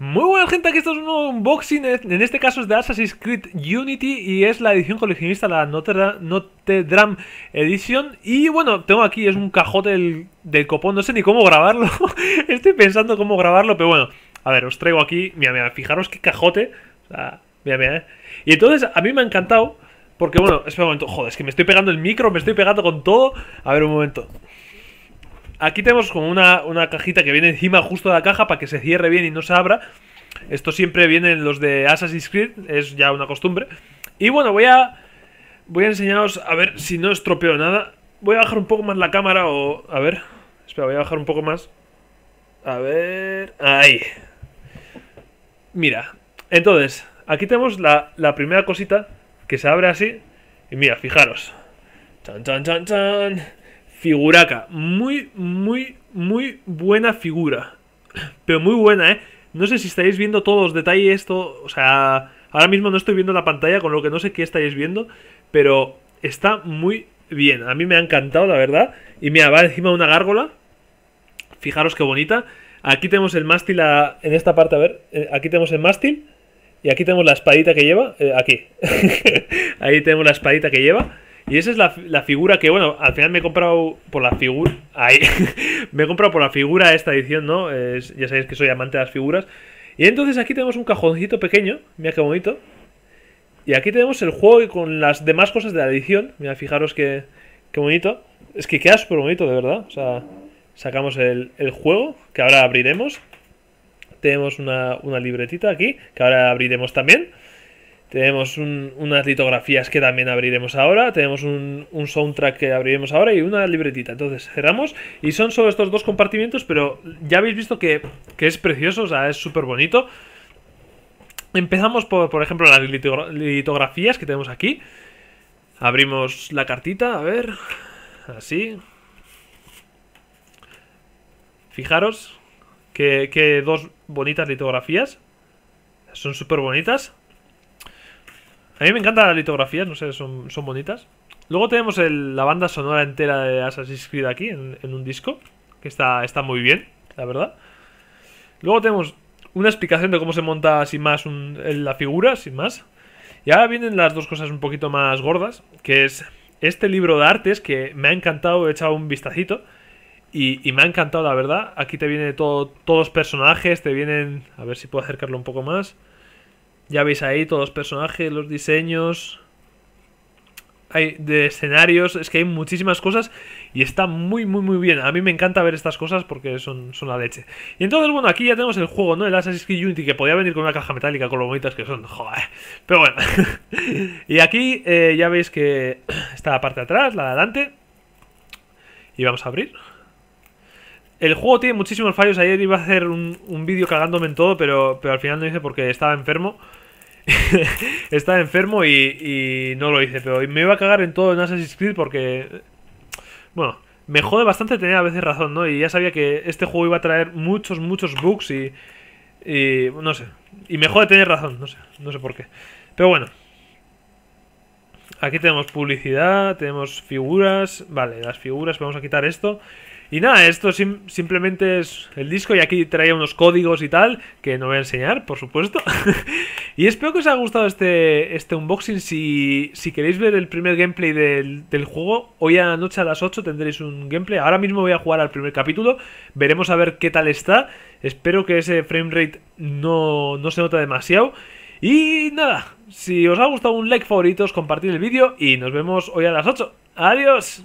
Muy buena gente, aquí esto es un unboxing, en este caso es de Assassin's Creed Unity y es la edición coleccionista, la Notre, Dame Edition y bueno, tengo aquí, es un cajote del, copón, no sé ni cómo grabarlo, estoy pensando cómo grabarlo, pero bueno, a ver, os traigo aquí, mira, mira, fijaros qué cajote, o sea, mira, mira, eh. y entonces a mí me ha encantado, porque bueno, es un momento, joder, es que me estoy pegando el micro, me estoy pegando con todo, a ver un momento aquí tenemos como una, cajita que viene encima justo de la caja para que se cierre bien y no se abra. Esto siempre vienen los de Assassin's Creed, es ya una costumbre. Y bueno, voy a voy a enseñaros a ver si no estropeo nada. Voy a bajar un poco más la cámara o... A ver, espera, voy a bajar un poco más. A ver... Ahí. Mira, entonces, aquí tenemos la, la primera cosita que se abre así. Y mira, fijaros. Chan, chan, chan, chan. Figuraca. Muy, muy, muy buena figura. Pero muy buena, ¿eh? No sé si estáis viendo todos los detalles, esto, o sea, ahora mismo no estoy viendo la pantalla, con lo que no sé qué estáis viendo, pero está muy bien. A mí me ha encantado, la verdad. Y mira, va encima una gárgola. Fijaros qué bonita. Aquí tenemos el mástil en esta parte, a ver, eh, aquí tenemos el mástil y aquí tenemos la espadita que lleva, eh, aquí. Ahí tenemos la espadita que lleva. Y esa es la, figura que, bueno, al final me he comprado por la figura. Ahí. me he comprado por la figura esta edición, ¿no? Es, ya sabéis que soy amante de las figuras. Y entonces aquí tenemos un cajoncito pequeño. Mira qué bonito. Y aquí tenemos el juego con las demás cosas de la edición. Mira, fijaros qué, bonito. Es que queda súper bonito, de verdad. O sea, sacamos el, juego, que ahora abriremos. Tenemos una, una libretita aquí, que ahora abriremos también. Tenemos unas litografías que también abriremos ahora. Tenemos un, soundtrack que abriremos ahora y una libretita. Entonces cerramos y son solo estos dos compartimientos, pero ya habéis visto que, es precioso, o sea, es súper bonito. Empezamos por, por ejemplo, las litografías que tenemos aquí. Abrimos la cartita, a ver, así. Fijaros que, que dos bonitas litografías. Son súper bonitas. A mí me encantan las litografías, no sé, son, son bonitas. Luego tenemos la banda sonora entera de Assassin's Creed aquí, en, un disco, que está, está muy bien, la verdad. Luego tenemos una explicación de cómo se monta, sin más, la figura, sin más. Y ahora vienen las dos cosas un poquito más gordas, que es este libro de artes que me ha encantado, he echado un vistacito. Y, me ha encantado, la verdad. Aquí te viene todo, todos los personajes, te vienen... A ver si puedo acercarlo un poco más. Ya veis ahí todos los personajes, los diseños. Hay de escenarios, es que hay muchísimas cosas y está muy, muy, muy bien. A mí me encanta ver estas cosas porque son, son la leche. Y entonces, bueno, aquí ya tenemos el juego, ¿no? El Assassin's Creed Unity, que podía venir con una caja metálica con lo bonitas que son, joder. Pero bueno. y aquí eh, ya veis que está la parte de atrás, la de adelante. Y vamos a abrir. El juego tiene muchísimos fallos. Ayer iba a hacer un, vídeo cagándome en todo, pero, pero al final no hice porque estaba enfermo. estaba enfermo y, no lo hice, pero me iba a cagar en todo en Assassin's Creed porque... Bueno, me jode bastante tener a veces razón, ¿no? Y ya sabía que este juego iba a traer muchos, muchos bugs y... Y no sé. Y me jode tener razón, no sé. No sé por qué. Pero bueno. Aquí tenemos publicidad, tenemos figuras. Vale, las figuras, vamos a quitar esto. Y nada, esto simplemente es el disco y aquí traía unos códigos y tal, que no voy a enseñar, por supuesto. y espero que os haya gustado este, este unboxing. Si, si queréis ver el primer gameplay del, juego, hoy a la noche a las 8 tendréis un gameplay. Ahora mismo voy a jugar al primer capítulo, veremos a ver qué tal está. Espero que ese frame rate no, no se nota demasiado. Y nada, si os ha gustado un like favorito, compartid el vídeo y nos vemos hoy a las 8. ¡Adiós!